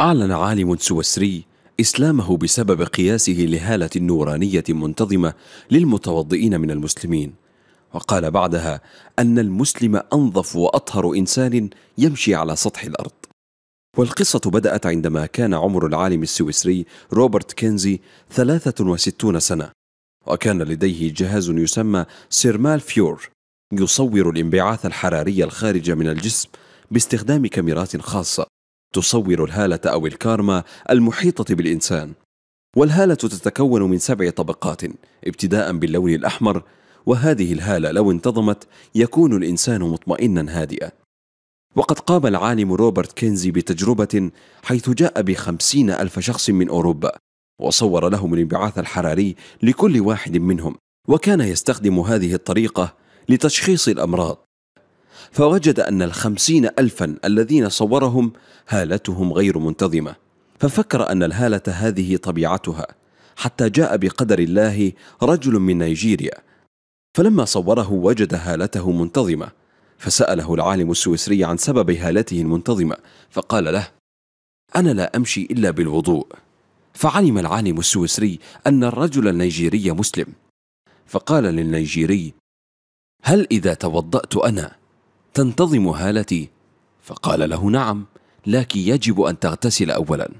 أعلن عالم سويسري إسلامه بسبب قياسه لهالة نورانية منتظمة للمتوضئين من المسلمين وقال بعدها أن المسلم أنظف وأطهر إنسان يمشي على سطح الأرض والقصة بدأت عندما كان عمر العالم السويسري روبرت كينزي 63 سنة وكان لديه جهاز يسمى سيرمال فيور يصور الانبعاث الحراري الخارج من الجسم باستخدام كاميرات خاصة تصور الهالة أو الكارما المحيطة بالإنسان والهالة تتكون من سبع طبقات ابتداء باللون الأحمر وهذه الهالة لو انتظمت يكون الإنسان مطمئنا هادئا وقد قام العالم روبرت كينزي بتجربة حيث جاء بخمسين ألف شخص من أوروبا وصور لهم الانبعاث الحراري لكل واحد منهم وكان يستخدم هذه الطريقة لتشخيص الأمراض فوجد أن الخمسين ألفا الذين صورهم هالتهم غير منتظمة ففكر أن الهالة هذه طبيعتها حتى جاء بقدر الله رجل من نيجيريا فلما صوره وجد هالته منتظمة فسأله العالم السويسري عن سبب هالته المنتظمة فقال له أنا لا أمشي إلا بالوضوء فعلم العالم السويسري أن الرجل النيجيري مسلم فقال للنيجيري هل إذا توضأت أنا تنتظم هالتي فقال له نعم لكن يجب أن تغتسل أولا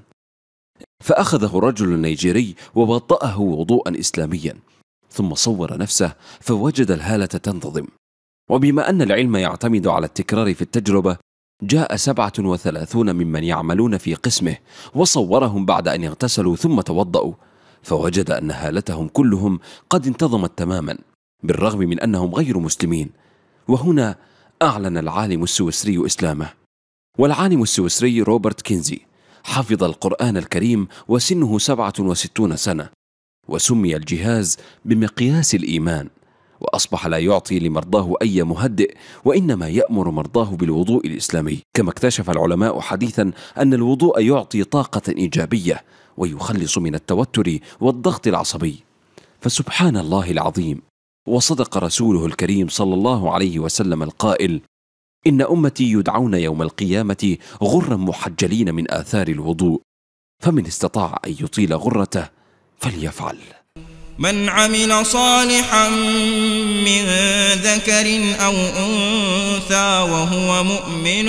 فأخذه الرجل النيجيري ووضأه وضوءا إسلاميا ثم صور نفسه فوجد الهالة تنتظم وبما أن العلم يعتمد على التكرار في التجربة جاء سبعة وثلاثون ممن يعملون في قسمه وصورهم بعد أن اغتسلوا ثم توضأوا فوجد أن هالتهم كلهم قد انتظمت تماما بالرغم من أنهم غير مسلمين وهنا أعلن العالم السويسري إسلامه والعالم السويسري روبرت كينزي حفظ القرآن الكريم وسنه 67 سنة وسمي الجهاز بمقياس الإيمان وأصبح لا يعطي لمرضاه أي مهدئ وإنما يأمر مرضاه بالوضوء الإسلامي كما اكتشف العلماء حديثا أن الوضوء يعطي طاقة إيجابية ويخلص من التوتر والضغط العصبي فسبحان الله العظيم وصدق رسوله الكريم صلى الله عليه وسلم القائل إن أمتي يدعون يوم القيامة غرا محجلين من آثار الوضوء فمن استطاع أن يطيل غرته فليفعل من عمل صالحا من ذكر أو أنثى وهو مؤمن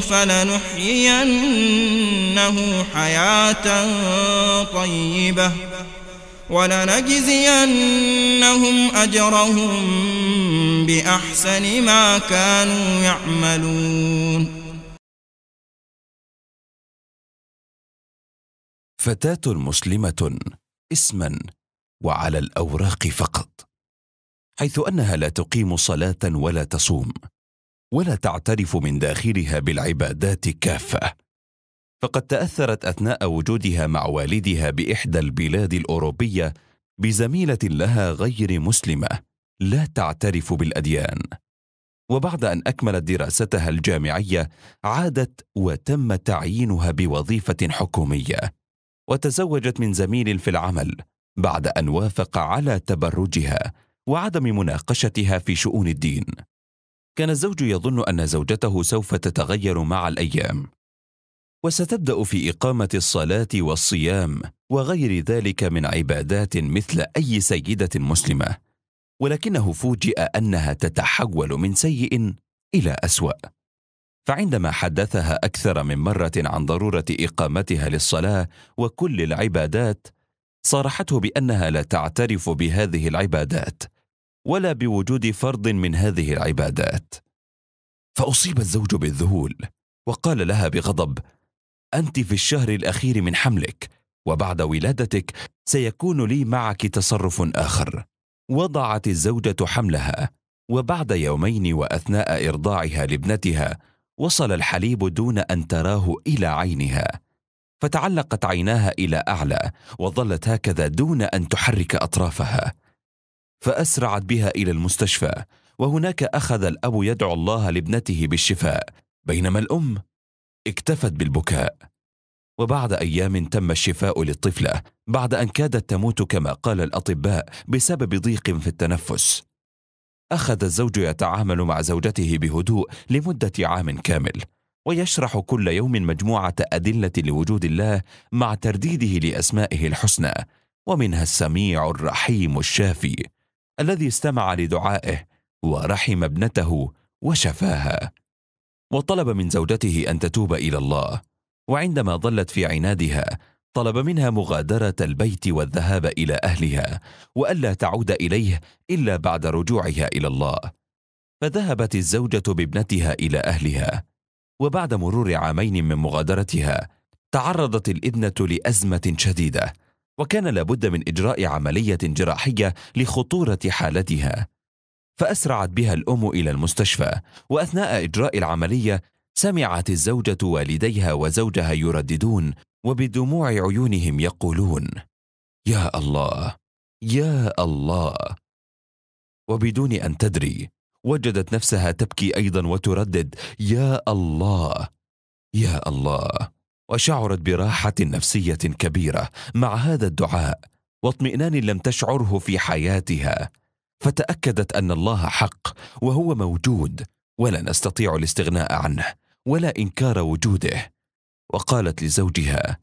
فلنحيينه حياة طيبة ولنجزينهم أجرهم بأحسن ما كانوا يعملون فتاة مسلمة اسما وعلى الأوراق فقط حيث أنها لا تقيم صلاة ولا تصوم ولا تعترف من داخلها بالعبادات كافة فقد تاثرت اثناء وجودها مع والدها باحدى البلاد الاوروبيه بزميله لها غير مسلمه لا تعترف بالاديان وبعد ان اكملت دراستها الجامعيه عادت وتم تعيينها بوظيفه حكوميه وتزوجت من زميل في العمل بعد ان وافق على تبرجها وعدم مناقشتها في شؤون الدين كان الزوج يظن ان زوجته سوف تتغير مع الايام وستبدا في اقامه الصلاه والصيام وغير ذلك من عبادات مثل اي سيده مسلمه ولكنه فوجئ انها تتحول من سيء الى اسوا فعندما حدثها اكثر من مره عن ضروره اقامتها للصلاه وكل العبادات صارحته بانها لا تعترف بهذه العبادات ولا بوجود فرض من هذه العبادات فاصيب الزوج بالذهول وقال لها بغضب أنت في الشهر الأخير من حملك وبعد ولادتك سيكون لي معك تصرف آخر وضعت الزوجة حملها وبعد يومين وأثناء إرضاعها لابنتها وصل الحليب دون أن تراه إلى عينها فتعلقت عيناها إلى أعلى وظلت هكذا دون أن تحرك أطرافها فأسرعت بها إلى المستشفى وهناك أخذ الأب يدعو الله لابنته بالشفاء بينما الأم اكتفت بالبكاء وبعد ايام تم الشفاء للطفله بعد ان كادت تموت كما قال الاطباء بسبب ضيق في التنفس اخذ الزوج يتعامل مع زوجته بهدوء لمده عام كامل ويشرح كل يوم مجموعه ادله لوجود الله مع ترديده لاسمائه الحسنى ومنها السميع الرحيم الشافي الذي استمع لدعائه ورحم ابنته وشفاها وطلب من زوجته ان تتوب الى الله وعندما ظلت في عنادها طلب منها مغادره البيت والذهاب الى اهلها والا تعود اليه الا بعد رجوعها الى الله فذهبت الزوجه بابنتها الى اهلها وبعد مرور عامين من مغادرتها تعرضت الابنه لازمه شديده وكان لابد من اجراء عمليه جراحيه لخطوره حالتها فأسرعت بها الأم إلى المستشفى وأثناء إجراء العملية سمعت الزوجة والديها وزوجها يرددون وبدموع عيونهم يقولون يا الله يا الله وبدون أن تدري وجدت نفسها تبكي أيضا وتردد يا الله يا الله وشعرت براحة نفسية كبيرة مع هذا الدعاء واطمئنان لم تشعره في حياتها فتاكدت ان الله حق وهو موجود ولا نستطيع الاستغناء عنه ولا انكار وجوده وقالت لزوجها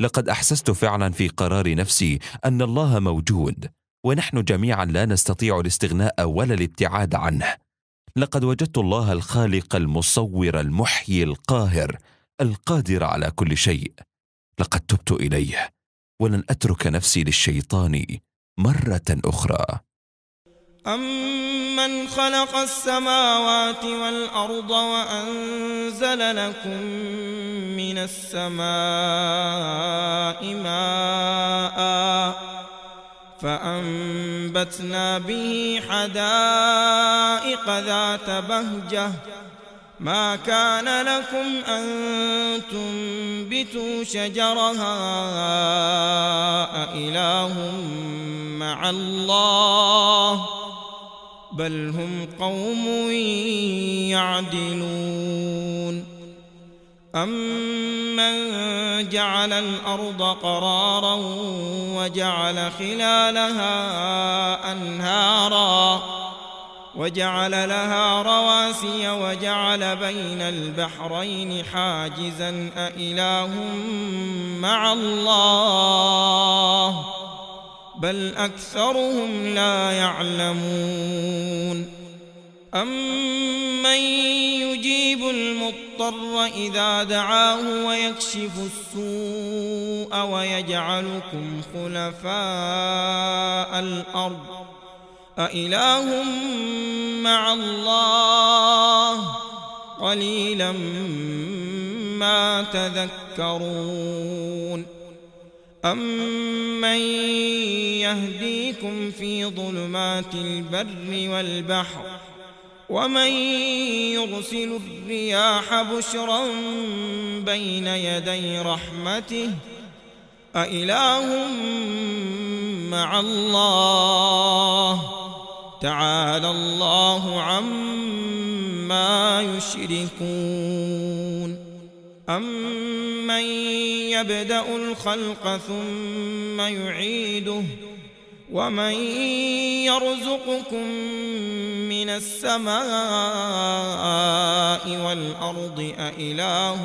لقد احسست فعلا في قرار نفسي ان الله موجود ونحن جميعا لا نستطيع الاستغناء ولا الابتعاد عنه لقد وجدت الله الخالق المصور المحيي القاهر القادر على كل شيء لقد تبت اليه ولن اترك نفسي للشيطان مره اخرى أمن خلق السماوات والأرض وأنزل لكم من السماء ماء فأنبتنا به حدائق ذات بهجة ما كان لكم أن تنبتوا شجرها أإله مع الله بل هم قوم يعدلون أمن جعل الأرض قرارا وجعل خلالها أنهارا وجعل لها رواسي وجعل بين البحرين حاجزا أإله مع الله بل أكثرهم لا يعلمون أمن يجيب المضطر إذا دعاه ويكشف السوء ويجعلكم خلفاء الأرض أإله مع الله قليلا ما تذكرون أمن يهديكم في ظلمات البر والبحر ومن يرسل الرياح بشرا بين يدي رحمته أإله مع الله تعالى الله عما يشركون أمن يبدأ الخلق ثم يعيده ومن يرزقكم من السماء والأرض أإله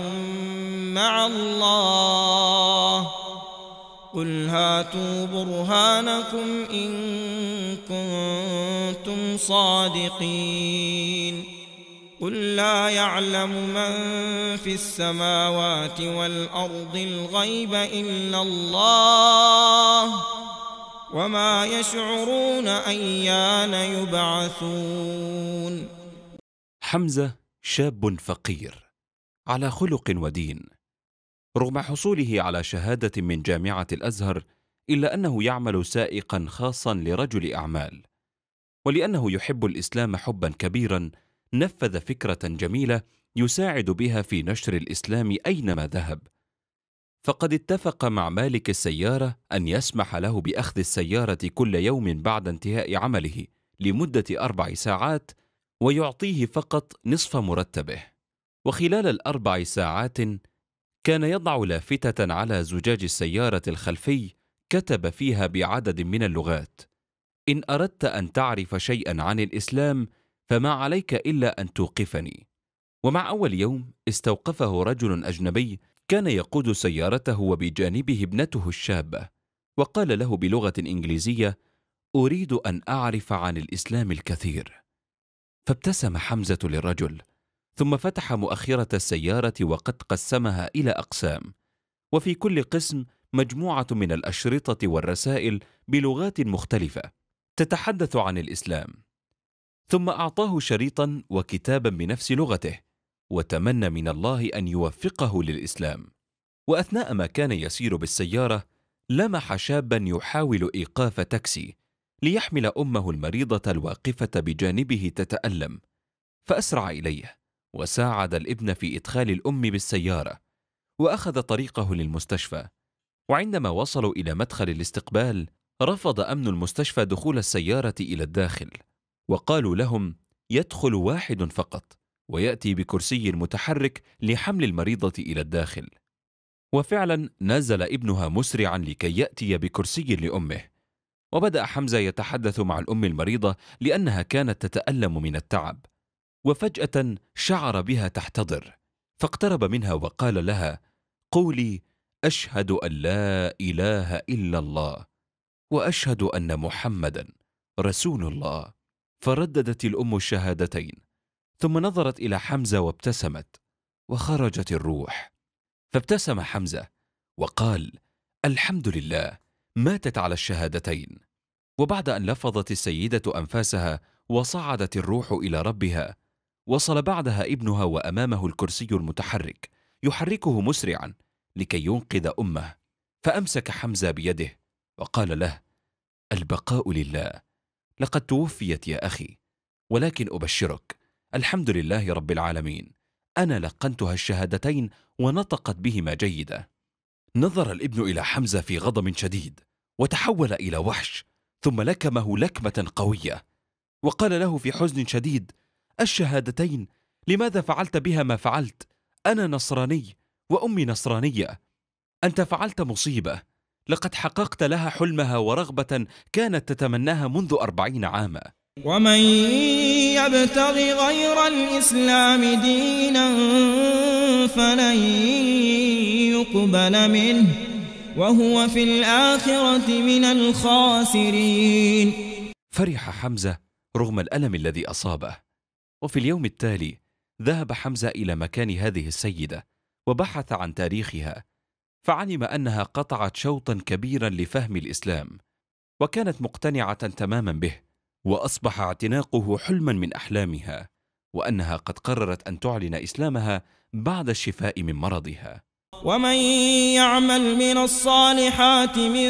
مع الله قل هاتوا برهانكم إن كنتم صادقين قل لا يعلم من في السماوات والأرض الغيب إلا الله وما يشعرون أيان يبعثون حمزة شاب فقير على خلق ودين رغم حصوله على شهادة من جامعة الأزهر إلا أنه يعمل سائقا خاصا لرجل أعمال ولأنه يحب الإسلام حبا كبيرا نفذ فكره جميله يساعد بها في نشر الاسلام اينما ذهب فقد اتفق مع مالك السياره ان يسمح له باخذ السياره كل يوم بعد انتهاء عمله لمده اربع ساعات ويعطيه فقط نصف مرتبه وخلال الاربع ساعات كان يضع لافته على زجاج السياره الخلفي كتب فيها بعدد من اللغات ان اردت ان تعرف شيئا عن الاسلام فما عليك إلا أن توقفني ومع أول يوم استوقفه رجل أجنبي كان يقود سيارته وبجانبه ابنته الشابة وقال له بلغة إنجليزية أريد أن أعرف عن الإسلام الكثير فابتسم حمزة للرجل ثم فتح مؤخرة السيارة وقد قسمها إلى أقسام وفي كل قسم مجموعة من الأشرطة والرسائل بلغات مختلفة تتحدث عن الإسلام ثم أعطاه شريطا وكتابا بنفس لغته وتمنى من الله أن يوفقه للإسلام وأثناء ما كان يسير بالسيارة لمح شابا يحاول إيقاف تاكسي ليحمل أمه المريضة الواقفة بجانبه تتألم فأسرع إليه وساعد الابن في إدخال الأم بالسيارة وأخذ طريقه للمستشفى وعندما وصلوا إلى مدخل الاستقبال رفض أمن المستشفى دخول السيارة إلى الداخل وقالوا لهم يدخل واحد فقط وياتي بكرسي متحرك لحمل المريضه الى الداخل وفعلا نزل ابنها مسرعا لكي ياتي بكرسي لامه وبدا حمزه يتحدث مع الام المريضه لانها كانت تتالم من التعب وفجاه شعر بها تحتضر فاقترب منها وقال لها قولي اشهد ان لا اله الا الله واشهد ان محمدا رسول الله فرددت الام الشهادتين ثم نظرت الى حمزه وابتسمت وخرجت الروح فابتسم حمزه وقال الحمد لله ماتت على الشهادتين وبعد ان لفظت السيده انفاسها وصعدت الروح الى ربها وصل بعدها ابنها وامامه الكرسي المتحرك يحركه مسرعا لكي ينقذ امه فامسك حمزه بيده وقال له البقاء لله لقد توفيت يا أخي ولكن أبشرك الحمد لله رب العالمين أنا لقنتها الشهادتين ونطقت بهما جيدة نظر الابن إلى حمزة في غضب شديد وتحول إلى وحش ثم لكمه لكمة قوية وقال له في حزن شديد الشهادتين لماذا فعلت بها ما فعلت أنا نصراني وأمي نصرانية أنت فعلت مصيبة لقد حققت لها حلمها ورغبة كانت تتمناها منذ أربعين عاما ومن يبتغي غير الإسلام دينا فلن يقبل منه وهو في الآخرة من الخاسرين فرح حمزة رغم الألم الذي أصابه وفي اليوم التالي ذهب حمزة إلى مكان هذه السيدة وبحث عن تاريخها فعلم انها قطعت شوطا كبيرا لفهم الاسلام وكانت مقتنعه تماما به واصبح اعتناقه حلما من احلامها وانها قد قررت ان تعلن اسلامها بعد الشفاء من مرضها ومن يعمل من الصالحات من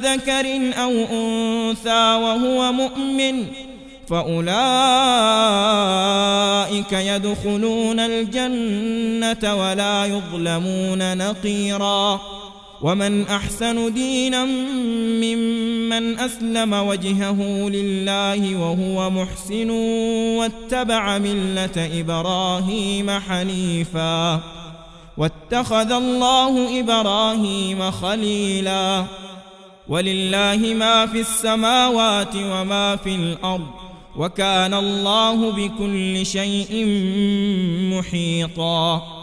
ذكر او انثى وهو مؤمن فأولئك يدخلون الجنة ولا يظلمون نقيرا ومن أحسن دينا ممن أسلم وجهه لله وهو محسن واتبع ملة إبراهيم حنيفا واتخذ الله إبراهيم خليلا ولله ما في السماوات وما في الأرض وكان الله بكل شيء محيطا